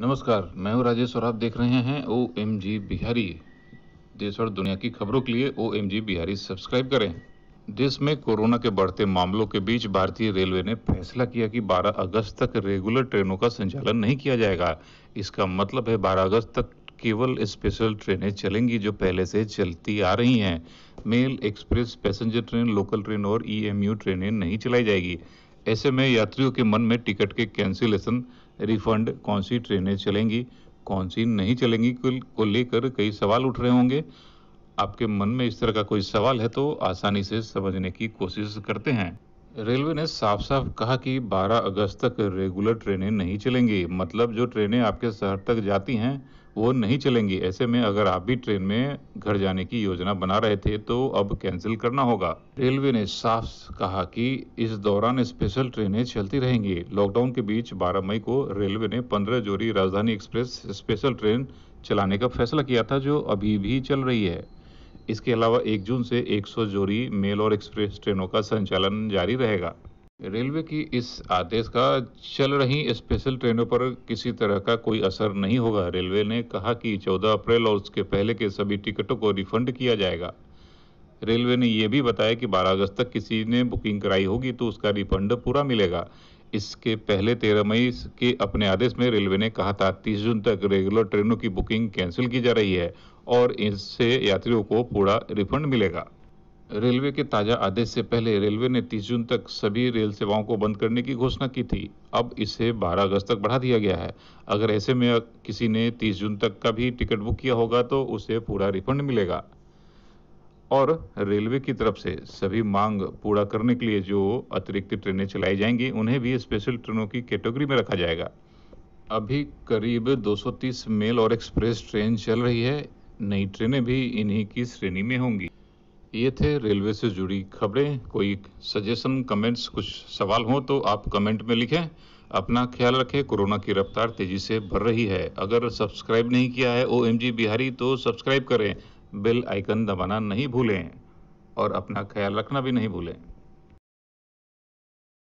नमस्कार मैं हूं राजेश और आप देख रहे हैं ओ एम जी बिहारी देश और दुनिया की खबरों के लिए O M G Bihari subscribe करें देश में कोरोना के बढ़ते मामलों के बीच भारतीय रेलवे ने फैसला किया कि 12 अगस्त तक रेगुलर ट्रेनों का संचालन नहीं किया जाएगा इसका मतलब है 12 अगस्त तक केवल स्पेशल ट्रेनें चलेंगी जो पहले से चलती आ रही हैं mail express passenger train local train और ईएमयू e ट्रेनें नहीं चलाई जाएगी ऐसे में यात्रियों के मन में टिकट के कैंसिलेशन रिफंड कौन सी ट्रेनें चलेंगी कौन सी नहीं चलेंगी को लेकर कई सवाल उठ रहे होंगे आपके मन में इस तरह का कोई सवाल है तो आसानी से समझने की कोशिश करते हैं रेलवे ने साफ साफ कहा कि 12 अगस्त तक रेगुलर ट्रेनें नहीं चलेंगी मतलब जो ट्रेनें आपके शहर तक जाती हैं वो नहीं चलेंगी ऐसे में अगर आप भी ट्रेन में घर जाने की योजना बना रहे थे तो अब कैंसिल करना होगा रेलवे ने साफ कहा कि इस दौरान स्पेशल ट्रेनें चलती रहेंगी लॉकडाउन के बीच 12 मई को रेलवे ने 15 जोड़ी राजधानी एक्सप्रेस स्पेशल ट्रेन चलाने का फैसला किया था जो अभी भी चल रही है इसके अलावा 1 जून से 100 जोड़ी मेल और एक्सप्रेस ट्रेनों का संचालन जारी रहेगा रेलवे की इस आदेश का चल रही स्पेशल ट्रेनों पर किसी तरह का कोई असर नहीं होगा रेलवे ने कहा कि 14 अप्रैल और उसके पहले के सभी टिकटों को रिफंड किया जाएगा रेलवे ने यह भी बताया कि 12 अगस्त तक किसी ने बुकिंग कराई होगी तो उसका रिफंड पूरा मिलेगा इसके पहले तेरह मई के अपने आदेश में रेलवे ने कहा था तीस जून तक रेगुलर ट्रेनों की बुकिंग कैंसिल की जा रही है और इससे यात्रियों को पूरा रिफंड मिलेगा रेलवे के ताज़ा आदेश से पहले रेलवे ने 30 जून तक सभी रेल सेवाओं को बंद करने की घोषणा की थी अब इसे 12 अगस्त तक बढ़ा दिया गया है अगर ऐसे में किसी ने 30 जून तक का भी टिकट बुक किया होगा तो उसे पूरा रिफंड मिलेगा और रेलवे की तरफ से सभी मांग पूरा करने के लिए जो अतिरिक्त ट्रेनें चलाई जाएंगी उन्हें भी स्पेशल ट्रेनों की कैटेगरी में रखा जाएगा अभी करीब 230 मेल और एक्सप्रेस ट्रेन चल रही है नई ट्रेनें भी इन्हीं की श्रेणी में होंगी ये थे रेलवे से जुड़ी खबरें कोई सजेशन कमेंट्स कुछ सवाल हो तो आप कमेंट में लिखें अपना ख्याल रखें कोरोना की रफ्तार तेज़ी से बढ़ रही है अगर सब्सक्राइब नहीं किया है ओ बिहारी तो सब्सक्राइब करें बेल आइकन दबाना नहीं भूलें और अपना ख्याल रखना भी नहीं भूलें